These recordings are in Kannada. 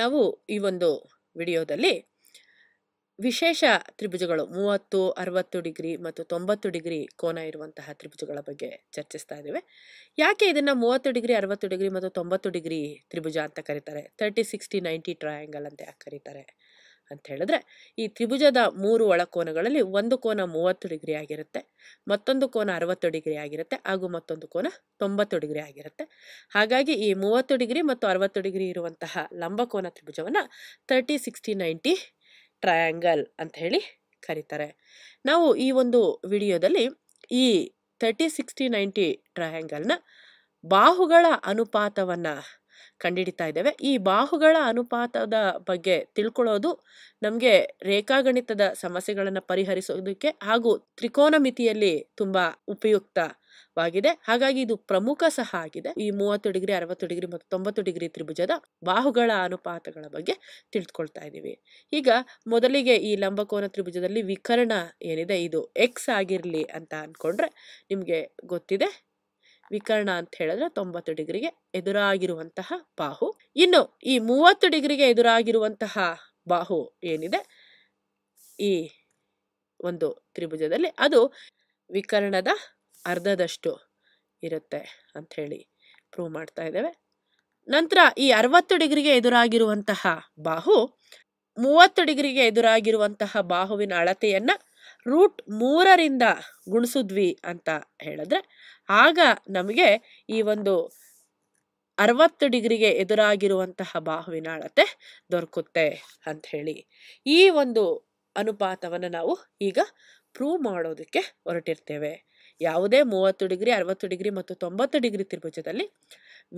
ನಾವು ಈ ಒಂದು ವಿಡಿಯೋದಲ್ಲಿ ವಿಶೇಷ ತ್ರಿಭುಜಗಳು ಮೂವತ್ತು ಅರವತ್ತು ಡಿಗ್ರಿ ಮತ್ತು ತೊಂಬತ್ತು ಡಿಗ್ರಿ ಕೋನ ಇರುವಂತಹ ತ್ರಿಭುಜಗಳ ಬಗ್ಗೆ ಚರ್ಚಿಸ್ತಾ ಇದ್ದೇವೆ ಯಾಕೆ ಇದನ್ನು ಮೂವತ್ತು ಡಿಗ್ರಿ ಅರವತ್ತು ಡಿಗ್ರಿ ಮತ್ತು ತೊಂಬತ್ತು ಡಿಗ್ರಿ ತ್ರಿಭುಜ ಅಂತ ಕರೀತಾರೆ ತರ್ಟಿ ಸಿಕ್ಸ್ಟಿ ನೈಂಟಿ ಟ್ರಯಾಂಗಲ್ ಅಂತ ಕರೀತಾರೆ ಅಂತ ಹೇಳಿದ್ರೆ ಈ ತ್ರಿಭುಜದ ಮೂರು ಒಳಕೋನಗಳಲ್ಲಿ ಒಂದು ಕೋನ ಮೂವತ್ತು ಡಿಗ್ರಿ ಆಗಿರುತ್ತೆ ಮತ್ತೊಂದು ಕೋನ ಅರವತ್ತು ಡಿಗ್ರಿ ಆಗಿರುತ್ತೆ ಹಾಗೂ ಮತ್ತೊಂದು ಕೋನ ತೊಂಬತ್ತು ಡಿಗ್ರಿ ಆಗಿರುತ್ತೆ ಹಾಗಾಗಿ ಈ ಮೂವತ್ತು ಡಿಗ್ರಿ ಮತ್ತು ಅರವತ್ತು ಡಿಗ್ರಿ ಇರುವಂತಹ ಲಂಬಕೋನ ತ್ರಿಭುಜವನ್ನು ತರ್ಟಿ ಸಿಕ್ಸ್ಟಿ ನೈಂಟಿ ಟ್ರಯಾಂಗಲ್ ಅಂತ ಹೇಳಿ ಕರೀತಾರೆ ನಾವು ಈ ಒಂದು ವಿಡಿಯೋದಲ್ಲಿ ಈ ತರ್ಟಿ ಸಿಕ್ಸ್ಟಿ ನೈಂಟಿ ಟ್ರಯಾಂಗಲ್ನ ಬಾಹುಗಳ ಅನುಪಾತವನ್ನು ಕಂಡುಹಿಡಿತಾ ಇದ್ದೇವೆ ಈ ಬಾಹುಗಳ ಅನುಪಾತದ ಬಗ್ಗೆ ತಿಳ್ಕೊಳ್ಳೋದು ನಮಗೆ ರೇಖಾಗಣಿತದ ಸಮಸ್ಯೆಗಳನ್ನು ಪರಿಹರಿಸೋದಕ್ಕೆ ಹಾಗೂ ತ್ರಿಕೋನ ಮಿತಿಯಲ್ಲಿ ತುಂಬ ಉಪಯುಕ್ತವಾಗಿದೆ ಹಾಗಾಗಿ ಇದು ಪ್ರಮುಖ ಸಹ ಆಗಿದೆ ಈ ಮೂವತ್ತು ಡಿಗ್ರಿ ಅರವತ್ತು ಡಿಗ್ರಿ ಮತ್ತು ತೊಂಬತ್ತು ಡಿಗ್ರಿ ತ್ರಿಭುಜದ ಬಾಹುಗಳ ಅನುಪಾತಗಳ ಬಗ್ಗೆ ತಿಳಿದುಕೊಳ್ತಾ ಇದ್ದೀವಿ ಈಗ ಮೊದಲಿಗೆ ಈ ಲಂಬಕೋನ ತ್ರಿಭುಜದಲ್ಲಿ ವಿಕರಣ ಏನಿದೆ ಇದು ಎಕ್ಸ್ ಆಗಿರಲಿ ಅಂತ ಅಂದ್ಕೊಂಡ್ರೆ ನಿಮಗೆ ಗೊತ್ತಿದೆ ವಿಕರ್ಣ ಅಂತ ಹೇಳಿದ್ರೆ ತೊಂಬತ್ತು ಡಿಗ್ರಿಗೆ ಎದುರಾಗಿರುವಂತಹ ಬಾಹು ಇನ್ನು ಈ ಮೂವತ್ತು ಡಿಗ್ರಿಗೆ ಎದುರಾಗಿರುವಂತಹ ಬಾಹು ಏನಿದೆ ಈ ಒಂದು ತ್ರಿಭುಜದಲ್ಲಿ ಅದು ವಿಕರ್ಣದ ಅರ್ಧದಷ್ಟು ಇರುತ್ತೆ ಅಂತ ಹೇಳಿ ಪ್ರೂವ್ ಮಾಡ್ತಾ ಇದ್ದೇವೆ ನಂತರ ಈ ಅರವತ್ತು ಡಿಗ್ರಿಗೆ ಎದುರಾಗಿರುವಂತಹ ಬಾಹು ಮೂವತ್ತು ಡಿಗ್ರಿಗೆ ಎದುರಾಗಿರುವಂತಹ ಬಾಹುವಿನ ಅಳತೆಯನ್ನ ರೂಟ್ ಮೂರರಿಂದ ಗುಣಿಸಿದ್ವಿ ಅಂತ ಹೇಳಿದ್ರೆ ಆಗ ನಮಗೆ ಈ ಒಂದು ಅರವತ್ತು ಡಿಗ್ರಿಗೆ ಎದುರಾಗಿರುವಂತಹ ಬಾಹುವಿನ ಅಳತೆ ದೊರಕುತ್ತೆ ಅಂತ ಹೇಳಿ ಈ ಒಂದು ಅನುಪಾತವನ್ನು ನಾವು ಈಗ ಪ್ರೂವ್ ಮಾಡೋದಕ್ಕೆ ಹೊರಟಿರ್ತೇವೆ ಯಾವುದೇ ಮೂವತ್ತು ಡಿಗ್ರಿ ಅರವತ್ತು ಡಿಗ್ರಿ ಮತ್ತು ತೊಂಬತ್ತು ಡಿಗ್ರಿ ತ್ರಿಭುಜದಲ್ಲಿ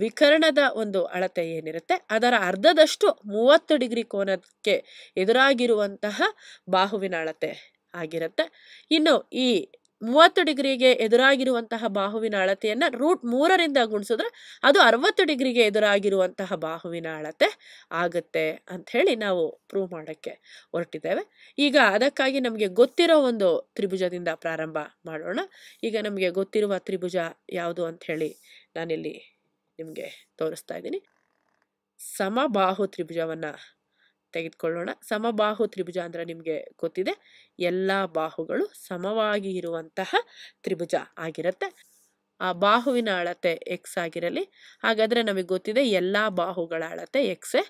ವಿಕರಣದ ಒಂದು ಅಳತೆ ಏನಿರುತ್ತೆ ಅದರ ಅರ್ಧದಷ್ಟು ಮೂವತ್ತು ಡಿಗ್ರಿ ಕೋನಕ್ಕೆ ಎದುರಾಗಿರುವಂತಹ ಬಾಹುವಿನ ಅಳತೆ ಆಗಿರುತ್ತೆ ಇನ್ನು ಈ ಮೂವತ್ತು ಡಿಗ್ರಿಗೆ ಎದುರಾಗಿರುವಂತಹ ಬಾಹುವಿನ ಅಳತೆಯನ್ನು ರೂಟ್ ಮೂರರಿಂದ ಗುಣಿಸಿದ್ರೆ ಅದು ಅರವತ್ತು ಡಿಗ್ರಿಗೆ ಎದುರಾಗಿರುವಂತಹ ಬಾಹುವಿನ ಅಳತೆ ಆಗುತ್ತೆ ಅಂಥೇಳಿ ನಾವು ಪ್ರೂವ್ ಮಾಡೋಕ್ಕೆ ಹೊರಟಿದ್ದೇವೆ ಈಗ ಅದಕ್ಕಾಗಿ ನಮಗೆ ಗೊತ್ತಿರೋ ಒಂದು ತ್ರಿಭುಜದಿಂದ ಪ್ರಾರಂಭ ಮಾಡೋಣ ಈಗ ನಮಗೆ ಗೊತ್ತಿರುವ ತ್ರಿಭುಜ ಯಾವುದು ಅಂಥೇಳಿ ನಾನಿಲ್ಲಿ ನಿಮಗೆ ತೋರಿಸ್ತಾ ಇದ್ದೀನಿ ಸಮಬಾಹು ತ್ರಿಭುಜವನ್ನು ತೆಗೆದುಕೊಳ್ಳೋಣ ಸಮಬಾಹು ತ್ರಿಭುಜ ಅಂದರೆ ನಿಮಗೆ ಗೊತ್ತಿದೆ ಎಲ್ಲ ಬಾಹುಗಳು ಸಮವಾಗಿ ಇರುವಂತಹ ತ್ರಿಭುಜ ಆಗಿರುತ್ತೆ ಆ ಬಾಹುವಿನ ಅಳತೆ ಎಕ್ಸ್ ಆಗಿರಲಿ ಹಾಗಾದರೆ ನಮಗೆ ಗೊತ್ತಿದೆ ಎಲ್ಲ ಬಾಹುಗಳ ಅಳತೆ ಎಕ್ಸೇ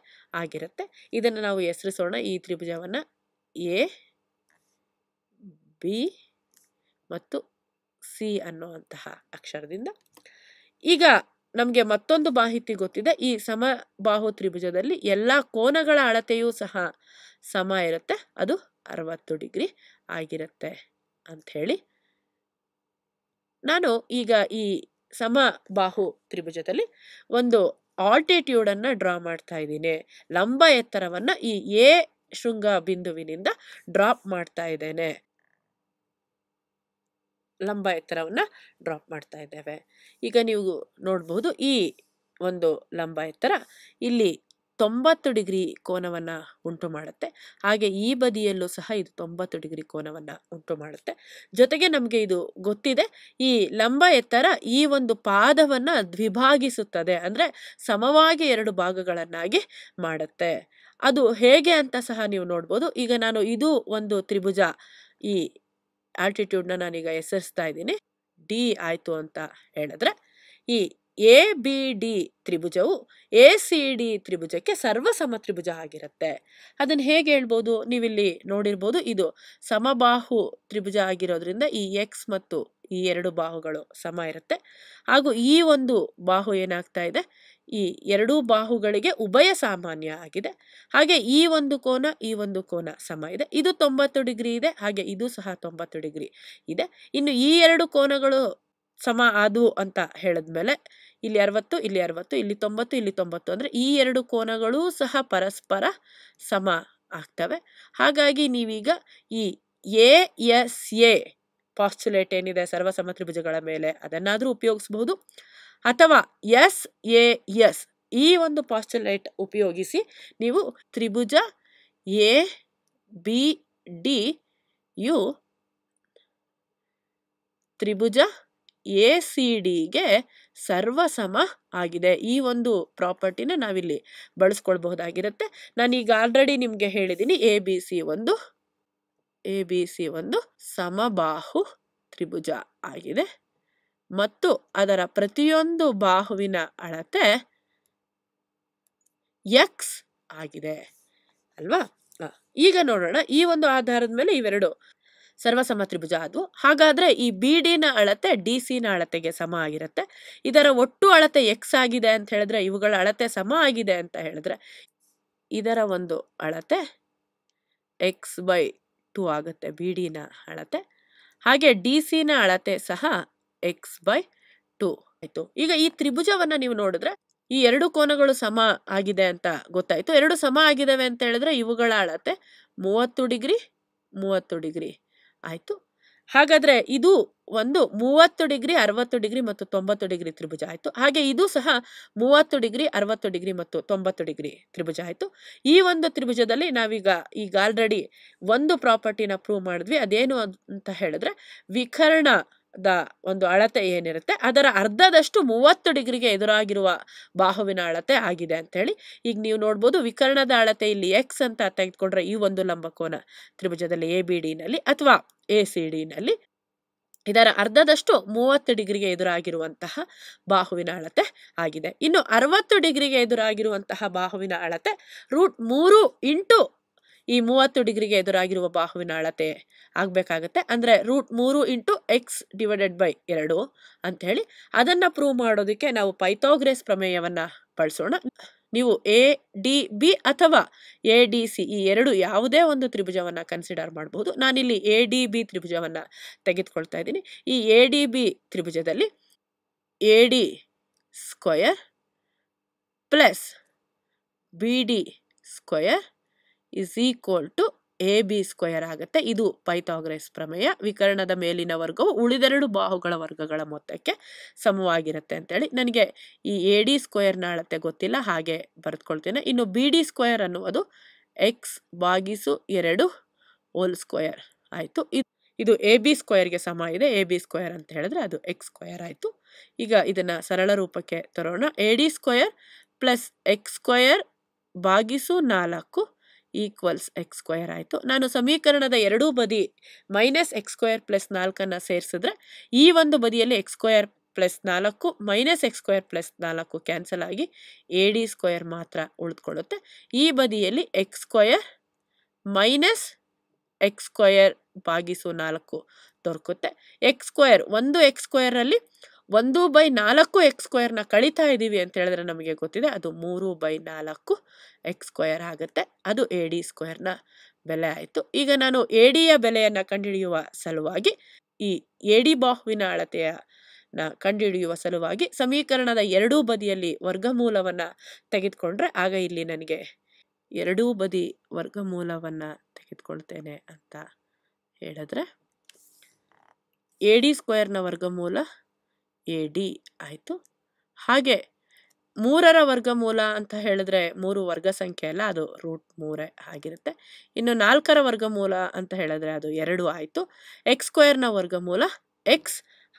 ಆಗಿರುತ್ತೆ ಇದನ್ನು ನಾವು ಹೆಸರಿಸೋಣ ಈ ತ್ರಿಭುಜವನ್ನು ಎ ಬಿ ಮತ್ತು ಸಿ ಅನ್ನುವಂತಹ ಅಕ್ಷರದಿಂದ ಈಗ ನಮಗೆ ಮತ್ತೊಂದು ಮಾಹಿತಿ ಗೊತ್ತಿದೆ ಈ ಸಮಬಾಹು ತ್ರಿಭುಜದಲ್ಲಿ ಎಲ್ಲ ಕೋನಗಳ ಅಳತೆಯೂ ಸಹ ಸಮ ಇರುತ್ತೆ ಅದು ಅರವತ್ತು ಡಿಗ್ರಿ ಆಗಿರುತ್ತೆ ಅಂಥೇಳಿ ನಾನು ಈಗ ಈ ಸಮಬಾಹು ತ್ರಿಭುಜದಲ್ಲಿ ಒಂದು ಆಲ್ಟಿಟ್ಯೂಡನ್ನು ಡ್ರಾ ಮಾಡ್ತಾ ಇದ್ದೀನಿ ಲಂಬ ಎತ್ತರವನ್ನು ಈ ಎ ಶೃಂಗ ಬಿಂದುವಿನಿಂದ ಡ್ರಾಪ್ ಮಾಡ್ತಾ ಇದ್ದೇನೆ ಲಂಬ ಎತ್ತರವನ್ನು ಡ್ರಾಪ್ ಮಾಡ್ತಾ ಇದ್ದೇವೆ ಈಗ ನೀವು ನೋಡಬಹುದು ಈ ಒಂದು ಲಂಬ ಎತ್ತರ ಇಲ್ಲಿ ತೊಂಬತ್ತು ಡಿಗ್ರಿ ಕೋನವನ್ನು ಉಂಟು ಮಾಡುತ್ತೆ ಹಾಗೆ ಈ ಬದಿಯಲ್ಲೂ ಸಹ ಇದು ತೊಂಬತ್ತು ಡಿಗ್ರಿ ಕೋನವನ್ನು ಉಂಟು ಮಾಡುತ್ತೆ ಜೊತೆಗೆ ನಮಗೆ ಇದು ಗೊತ್ತಿದೆ ಈ ಲಂಬ ಎತ್ತರ ಈ ಒಂದು ಪಾದವನ್ನು ದ್ವಿಭಾಗಿಸುತ್ತದೆ ಅಂದರೆ ಸಮವಾಗಿ ಎರಡು ಭಾಗಗಳನ್ನಾಗಿ ಮಾಡುತ್ತೆ ಅದು ಹೇಗೆ ಅಂತ ಸಹ ನೀವು ನೋಡ್ಬೋದು ಈಗ ನಾನು ಇದು ಒಂದು ತ್ರಿಭುಜ ಈ ಆಲ್ಟಿಟ್ಯೂಡ್ನ ನಾನೀಗ ಹೆಸರಿಸ್ತಾ ಇದ್ದೀನಿ ಡಿ ಆಯಿತು ಅಂತ ಹೇಳಿದ್ರೆ ಈ ಎ ಬಿ ಡಿ ತ್ರಿಭುಜವು ಎ ಸಿ ಡಿ ತ್ರಿಭುಜಕ್ಕೆ ಸರ್ವಸಮ ತ್ರಿಭುಜ ಆಗಿರುತ್ತೆ ಅದನ್ನು ಹೇಗೆ ಹೇಳ್ಬೋದು ನೀವಿಲ್ಲಿ ನೋಡಿರ್ಬೋದು ಇದು ಸಮಬಾಹು ತ್ರಿಭುಜ ಆಗಿರೋದ್ರಿಂದ ಈ ಎಕ್ಸ್ ಮತ್ತು ಈ ಎರಡು ಬಾಹುಗಳು ಸಮ ಇರುತ್ತೆ ಹಾಗೂ ಈ ಒಂದು ಬಾಹು ಏನಾಗ್ತಾ ಇದೆ ಈ ಎರಡೂ ಬಾಹುಗಳಿಗೆ ಉಭಯ ಸಾಮಾನ್ಯ ಆಗಿದೆ ಹಾಗೆ ಈ ಒಂದು ಕೋನ ಈ ಒಂದು ಕೋನ ಸಮ ಇದೆ ಇದು ತೊಂಬತ್ತು ಡಿಗ್ರಿ ಇದೆ ಹಾಗೆ ಇದು ಸಹ ತೊಂಬತ್ತು ಡಿಗ್ರಿ ಇದೆ ಇನ್ನು ಈ ಎರಡು ಕೋನಗಳು ಸಮ ಆದವು ಅಂತ ಹೇಳಿದ್ಮೇಲೆ ಇಲ್ಲಿ ಅರವತ್ತು ಇಲ್ಲಿ ಅರವತ್ತು ಇಲ್ಲಿ ತೊಂಬತ್ತು ಇಲ್ಲಿ ತೊಂಬತ್ತು ಅಂದರೆ ಈ ಎರಡು ಕೋನಗಳೂ ಸಹ ಪರಸ್ಪರ ಸಮ ಆಗ್ತವೆ ಹಾಗಾಗಿ ನೀವೀಗ ಈ ಎ ಎಸ್ ಎ ಪಾಸ್ಚುಲೇಟ್ ಏನಿದೆ ಸರ್ವಸಮ ಮೇಲೆ ಅದನ್ನಾದರೂ ಉಪಯೋಗಿಸಬಹುದು ಅಥವಾ ಎಸ್ ಎ ಎಸ್ ಈ ಒಂದು ಪಾಸ್ಟುಲೇಟ್ ಉಪಯೋಗಿಸಿ ನೀವು ತ್ರಿಭುಜ ಎ ಬಿ ಡಿ ಯು ತ್ರಿಭುಜ ಎ ಸಿ ಡಿಗೆ ಸರ್ವಸಮ ಆಗಿದೆ ಈ ಒಂದು ಪ್ರಾಪರ್ಟಿನ ನಾವಿಲ್ಲಿ ಬಳಸ್ಕೊಳ್ಬಹುದಾಗಿರುತ್ತೆ ನಾನೀಗ ಆಲ್ರೆಡಿ ನಿಮಗೆ ಹೇಳಿದ್ದೀನಿ ಎ ಬಿ ಸಿ ಒಂದು ಎ ಬಿ ಸಿ ಒಂದು ಸಮಬಾಹು ತ್ರಿಭುಜ ಆಗಿದೆ ಮತ್ತು ಅದರ ಪ್ರತಿಯೊಂದು ಬಾಹುವಿನ ಅಳತೆ ಎಕ್ಸ್ ಆಗಿದೆ ಅಲ್ವಾ ಈಗ ನೋಡೋಣ ಈ ಒಂದು ಆಧಾರದ ಮೇಲೆ ಇವೆರಡು ಸರ್ವಸಮ್ಮ ತ್ರಿಭುಜ ಅದು ಹಾಗಾದ್ರೆ ಈ ಬಿ ಡಿನ ಅಳತೆ ಡಿ ಸಿನ ಅಳತೆಗೆ ಸಮ ಆಗಿರುತ್ತೆ ಇದರ ಒಟ್ಟು ಅಳತೆ ಎಕ್ಸ್ ಆಗಿದೆ ಅಂತ ಹೇಳಿದ್ರೆ ಇವುಗಳ ಅಳತೆ ಸಮ ಆಗಿದೆ ಅಂತ ಹೇಳಿದ್ರೆ ಇದರ ಒಂದು ಅಳತೆ ಎಕ್ಸ್ ಬೈ ಟು ಆಗುತ್ತೆ ಬಿ ಡಿನ ಅಳತೆ ಹಾಗೆ ಡಿ ಸಿನ ಅಳತೆ ಸಹ ಎಕ್ಸ್ ಬೈ ಟು ಆಯಿತು ಈಗ ಈ ತ್ರಿಭುಜವನ್ನು ನೀವು ನೋಡಿದ್ರೆ ಈ ಎರಡು ಕೋನಗಳು ಸಮ ಆಗಿದೆ ಅಂತ ಗೊತ್ತಾಯಿತು ಎರಡು ಸಮ ಆಗಿದ್ದಾವೆ ಅಂತ ಹೇಳಿದ್ರೆ ಇವುಗಳ ಅಳತೆ ಮೂವತ್ತು ಡಿಗ್ರಿ ಮೂವತ್ತು ಡಿಗ್ರಿ ಆಯಿತು ಹಾಗಾದರೆ ಇದು ಒಂದು ಮೂವತ್ತು ಡಿಗ್ರಿ ಅರವತ್ತು ಡಿಗ್ರಿ ಮತ್ತು ತೊಂಬತ್ತು ಡಿಗ್ರಿ ತ್ರಿಭುಜ ಆಯಿತು ಹಾಗೆ ಇದು ಸಹ ಮೂವತ್ತು ಡಿಗ್ರಿ ಅರವತ್ತು ಡಿಗ್ರಿ ಮತ್ತು ತೊಂಬತ್ತು ಡಿಗ್ರಿ ತ್ರಿಭುಜ ಆಯಿತು ಈ ಒಂದು ತ್ರಿಭುಜದಲ್ಲಿ ನಾವೀಗ ಈಗ ಆಲ್ರೆಡಿ ಒಂದು ಪ್ರಾಪರ್ಟಿನ ಪ್ರೂವ್ ಮಾಡಿದ್ವಿ ಅದೇನು ಅಂತ ಹೇಳಿದ್ರೆ ವಿಕರ್ಣ ದ ಒಂದು ಅಳತೆ ಏನಿರುತ್ತೆ ಅದರ ಅರ್ಧದಷ್ಟು ಮೂವತ್ತು ಡಿಗ್ರಿಗೆ ಎದುರಾಗಿರುವ ಬಾಹುವಿನ ಅಳತೆ ಆಗಿದೆ ಅಂತ ಹೇಳಿ ಈಗ ನೀವು ನೋಡ್ಬೋದು ವಿಕರ್ಣದ ಅಳತೆ ಇಲ್ಲಿ ಎಕ್ಸ್ ಅಂತ ತೆಗೆದುಕೊಂಡ್ರೆ ಈ ಒಂದು ಲಂಬಕೋನ ತ್ರಿಭುಜದಲ್ಲಿ ಎ ಬಿ ಡಿನಲ್ಲಿ ಅಥವಾ ಎ ಸಿ ಡಿನಲ್ಲಿ ಇದರ ಅರ್ಧದಷ್ಟು ಮೂವತ್ತು ಡಿಗ್ರಿಗೆ ಎದುರಾಗಿರುವಂತಹ ಬಾಹುವಿನ ಅಳತೆ ಆಗಿದೆ ಇನ್ನು ಅರವತ್ತು ಡಿಗ್ರಿಗೆ ಎದುರಾಗಿರುವಂತಹ ಬಾಹುವಿನ ಅಳತೆ ರೂಟ್ ಮೂರು ಇಂಟು ಈ ಮೂವತ್ತು ಡಿಗ್ರಿಗೆ ಎದುರಾಗಿರುವ ಬಾಹುವಿನ ಅಳತೆ ಆಗಬೇಕಾಗತ್ತೆ ಅಂದರೆ ರೂಟ್ ಮೂರು ಇಂಟು ಎಕ್ಸ್ ಡಿವೈಡೆಡ್ ಬೈ ಎರಡು ಅಂಥೇಳಿ ಅದನ್ನು ಪ್ರೂವ್ ಮಾಡೋದಕ್ಕೆ ನಾವು ಪೈಥೋಗ್ರೆಸ್ ಪ್ರಮೇಯವನ್ನು ಬಳಸೋಣ ನೀವು ಎ ಡಿ ಬಿ ಅಥವಾ ಎ ಡಿ ಸಿ ಈ ಎರಡು ಯಾವುದೇ ಒಂದು ತ್ರಿಭುಜವನ್ನು ಕನ್ಸಿಡರ್ ಮಾಡಬಹುದು ನಾನಿಲ್ಲಿ ಎ ಡಿ ಬಿ ತ್ರಿಭುಜವನ್ನು ತೆಗೆದುಕೊಳ್ತಾ ಇದ್ದೀನಿ ಈ ಎ ಡಿ ಬಿ ತ್ರಿಭುಜದಲ್ಲಿ A D square plus B D square is equal to A B square ಆಗುತ್ತೆ ಇದು ಪೈಥಾಗ್ರೆಸ್ ಪ್ರಮೇಯ ವಿಕರಣದ ಮೇಲಿನ ವರ್ಗವು ಉಳಿದೆರಡು ಬಾಹುಗಳ ವರ್ಗಗಳ ಮೊತ್ತಕ್ಕೆ ಸಮವಾಗಿರುತ್ತೆ ಅಂತೇಳಿ ನನಗೆ ಈ ಎ ಡಿ ಸ್ಕ್ವಯರ್ನ ಅಳತೆ ಗೊತ್ತಿಲ್ಲ ಹಾಗೆ ಬರೆದುಕೊಳ್ತೀನಿ ಇನ್ನು ಬಿ ಡಿ ಸ್ಕ್ವಯರ್ ಅನ್ನುವುದು ಎಕ್ಸ್ ಬಾಗಿಸು ಎರಡು ಹೋಲ್ ಸ್ಕ್ವಯರ್ ಆಯಿತು ಇದು ಇದು ಎ ಬಿ ಸ್ಕ್ವಯರ್ಗೆ ಸಮ ಇದೆ ಎ ಬಿ ಸ್ಕ್ವಯರ್ ಅಂತ ಹೇಳಿದ್ರೆ ಅದು ಎಕ್ಸ್ ಸ್ಕ್ವಯರ್ ಆಯಿತು ಈಗ ಇದನ್ನು ಸರಳ ರೂಪಕ್ಕೆ ತರೋಣ A D square plus X square ಬಾಗಿಸು ನಾಲ್ಕು ಈಕ್ವಲ್ಸ್ ಎಕ್ಸ್ ಸ್ಕ್ವಯರ್ ಆಯಿತು ನಾನು ಸಮೀಕರಣದ ಎರಡೂ ಬದಿ ಮೈನಸ್ ಎಕ್ಸ್ ಸ್ಕ್ವಯರ್ ಪ್ಲಸ್ ನಾಲ್ಕನ್ನು ಸೇರಿಸಿದ್ರೆ ಈ ಒಂದು ಬದಿಯಲ್ಲಿ ಎಕ್ಸ್ ಸ್ಕ್ವಯರ್ ಪ್ಲಸ್ ನಾಲ್ಕು ಮೈನಸ್ ಎಕ್ಸ್ ಸ್ಕ್ವೇರ್ ಪ್ಲಸ್ ನಾಲ್ಕು ಕ್ಯಾನ್ಸಲ್ ಆಗಿ ಎ ಡಿ ಸ್ಕ್ವಯರ್ ಮಾತ್ರ ಉಳಿದುಕೊಳ್ಳುತ್ತೆ ಈ ಬದಿಯಲ್ಲಿ X square minus X square ಭಾಗಿಸು ನಾಲ್ಕು ದೊರಕುತ್ತೆ ಎಕ್ಸ್ ಸ್ಕ್ವಯರ್ ಒಂದು ಎಕ್ಸ್ ಸ್ಕ್ವಯರಲ್ಲಿ ಒಂದು ಬೈ ನಾಲ್ಕು ಎಕ್ಸ್ ಸ್ಕ್ವೇರ್ನ ಕಳೀತಾ ಇದ್ದೀವಿ ಅಂತ ಹೇಳಿದ್ರೆ ನಮಗೆ ಗೊತ್ತಿದೆ ಅದು ಮೂರು ಬೈ ನಾಲ್ಕು ಎಕ್ಸ್ ಸ್ಕ್ವೇರ್ ಆಗುತ್ತೆ ಅದು ಎ ಡಿ ಸ್ಕ್ವೇರ್ನ ಬೆಲೆ ಆಯಿತು ಈಗ ನಾನು ಎ ಡಿಯ ಬೆಲೆಯನ್ನು ಕಂಡುಹಿಡಿಯುವ ಸಲುವಾಗಿ ಈ ಎ ಡಿ ಬಾಹುವಿನ ಅಳತೆಯ ನ ಕಂಡುಹಿಡಿಯುವ ಸಲುವಾಗಿ ಸಮೀಕರಣದ ಎರಡೂ ಬದಿಯಲ್ಲಿ ವರ್ಗಮೂಲವನ್ನು ತೆಗೆದುಕೊಂಡ್ರೆ ಆಗ ಇಲ್ಲಿ ನನಗೆ ಎರಡೂ ಬದಿ ವರ್ಗಮೂಲವನ್ನು ತೆಗೆದುಕೊಳ್ತೇನೆ ಅಂತ ಹೇಳಿದ್ರೆ ಎ ಡಿ ಸ್ಕ್ವೇರ್ನ ವರ್ಗಮೂಲ ಎ ಡಿ ಆಯಿತು ಹಾಗೆ ಮೂರರ ವರ್ಗಮೂಲ ಅಂತ ಹೇಳಿದ್ರೆ ಮೂರು ವರ್ಗ ಸಂಖ್ಯೆ ಅಲ್ಲ ಅದು ರೂಟ್ ಮೂರೇ ಆಗಿರುತ್ತೆ ಇನ್ನು ನಾಲ್ಕರ ವರ್ಗಮೂಲ ಅಂತ ಹೇಳಿದ್ರೆ ಅದು ಎರಡು ಆಯಿತು ಎಕ್ಸ್ ಸ್ಕ್ವೇರ್ನ ವರ್ಗಮೂಲ ಎಕ್ಸ್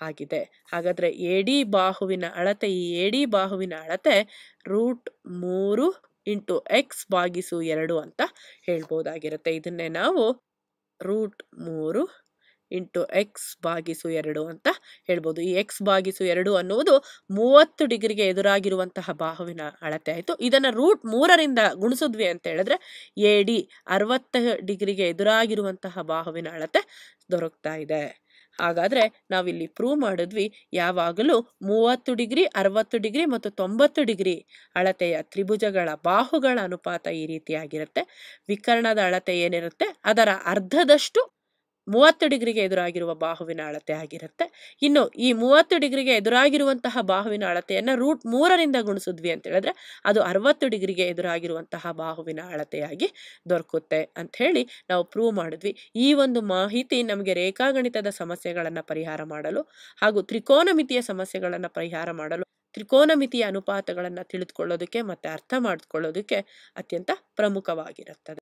ಆಗಿದೆ ಹಾಗಾದರೆ ಎಡಿ ಬಾಹುವಿನ ಅಳತೆ ಈ ಎಡಿ ಬಾಹುವಿನ ಅಳತೆ ರೂಟ್ ಮೂರು ಇಂಟು ಎಕ್ಸ್ ಬಾಗಿಸು ಎರಡು ಅಂತ ಹೇಳ್ಬೋದಾಗಿರುತ್ತೆ ಇದನ್ನೇ ನಾವು ರೂಟ್ ಮೂರು ಇಂಟು ಎಕ್ಸ್ ಭಾಗಿಸು ಎರಡು ಅಂತ ಹೇಳ್ಬೋದು ಈ ಎಕ್ಸ್ ಭಾಗಿಸು ಎರಡು ಅನ್ನುವುದು ಮೂವತ್ತು ಡಿಗ್ರಿಗೆ ಎದುರಾಗಿರುವಂತಹ ಬಾಹುವಿನ ಅಳತೆ ಆಯಿತು ಇದನ್ನು ರೂಟ್ ಮೂರರಿಂದ ಗುಣಿಸಿದ್ವಿ ಅಂತ ಹೇಳಿದ್ರೆ ಎ ಡಿ ಅರವತ್ತು ಡಿಗ್ರಿಗೆ ಎದುರಾಗಿರುವಂತಹ ಬಾಹುವಿನ ಅಳತೆ ದೊರಕ್ತಾ ಇದೆ ಹಾಗಾದರೆ ನಾವಿಲ್ಲಿ ಪ್ರೂವ್ ಮಾಡಿದ್ವಿ ಯಾವಾಗಲೂ ಮೂವತ್ತು ಡಿಗ್ರಿ ಅರವತ್ತು ಡಿಗ್ರಿ ಮತ್ತು ತೊಂಬತ್ತು ಡಿಗ್ರಿ ಅಳತೆಯ ತ್ರಿಭುಜಗಳ ಬಾಹುಗಳ ಅನುಪಾತ ಈ ರೀತಿಯಾಗಿರುತ್ತೆ ವಿಕರ್ಣದ ಅಳತೆ ಏನಿರುತ್ತೆ ಅದರ ಅರ್ಧದಷ್ಟು ಮೂವತ್ತು ಡಿಗ್ರಿಗೆ ಎದುರಾಗಿರುವ ಬಾಹುವಿನ ಅಳತೆ ಆಗಿರುತ್ತೆ ಇನ್ನು ಈ ಮೂವತ್ತು ಡಿಗ್ರಿಗೆ ಎದುರಾಗಿರುವಂತಹ ಬಾಹುವಿನ ಅಳತೆಯನ್ನು ರೂಟ್ ಮೂರರಿಂದ ಗುಣಿಸಿದ್ವಿ ಅಂತ ಹೇಳಿದ್ರೆ ಅದು ಅರವತ್ತು ಡಿಗ್ರಿಗೆ ಎದುರಾಗಿರುವಂತಹ ಬಾಹುವಿನ ಅಳತೆಯಾಗಿ ದೊರಕುತ್ತೆ ಅಂತ ಹೇಳಿ ನಾವು ಪ್ರೂವ್ ಮಾಡಿದ್ವಿ ಈ ಒಂದು ಮಾಹಿತಿ ನಮಗೆ ರೇಖಾಗಣಿತದ ಸಮಸ್ಯೆಗಳನ್ನು ಪರಿಹಾರ ಮಾಡಲು ಹಾಗೂ ತ್ರಿಕೋನಮಿತಿಯ ಸಮಸ್ಯೆಗಳನ್ನು ಪರಿಹಾರ ಮಾಡಲು ತ್ರಿಕೋನಮಿತಿಯ ಅನುಪಾತಗಳನ್ನು ತಿಳಿದುಕೊಳ್ಳೋದಕ್ಕೆ ಮತ್ತು ಅರ್ಥ ಮಾಡಿಕೊಳ್ಳೋದಕ್ಕೆ ಅತ್ಯಂತ ಪ್ರಮುಖವಾಗಿರುತ್ತದೆ